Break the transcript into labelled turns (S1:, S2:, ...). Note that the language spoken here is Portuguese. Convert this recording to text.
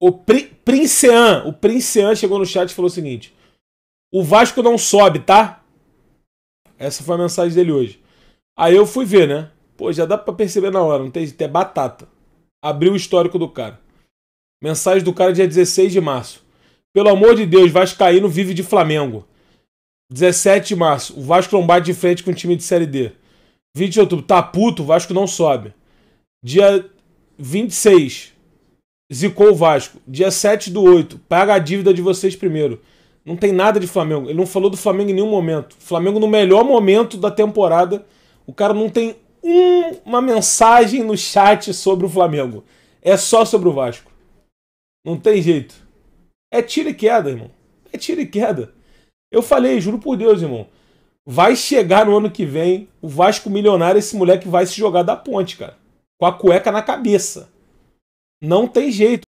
S1: O Pri, Princean, o Princean chegou no chat e falou o seguinte: O Vasco não sobe, tá? Essa foi a mensagem dele hoje. Aí eu fui ver, né? Pô, já dá para perceber na hora, não tem até batata. Abriu o histórico do cara. Mensagem do cara dia 16 de março. Pelo amor de Deus, Vascaíno vive de Flamengo. 17 de março, o Vasco não bate de frente com o time de Série D. 20 de outubro, tá puto, o Vasco não sobe. Dia 26, zicou o Vasco. Dia 7 do 8, paga a dívida de vocês primeiro. Não tem nada de Flamengo. Ele não falou do Flamengo em nenhum momento. Flamengo no melhor momento da temporada. O cara não tem um, uma mensagem no chat sobre o Flamengo. É só sobre o Vasco. Não tem jeito. É tiro e queda, irmão. É tiro e queda. Eu falei, juro por Deus, irmão. Vai chegar no ano que vem o Vasco milionário, esse moleque vai se jogar da ponte, cara. Com a cueca na cabeça não tem jeito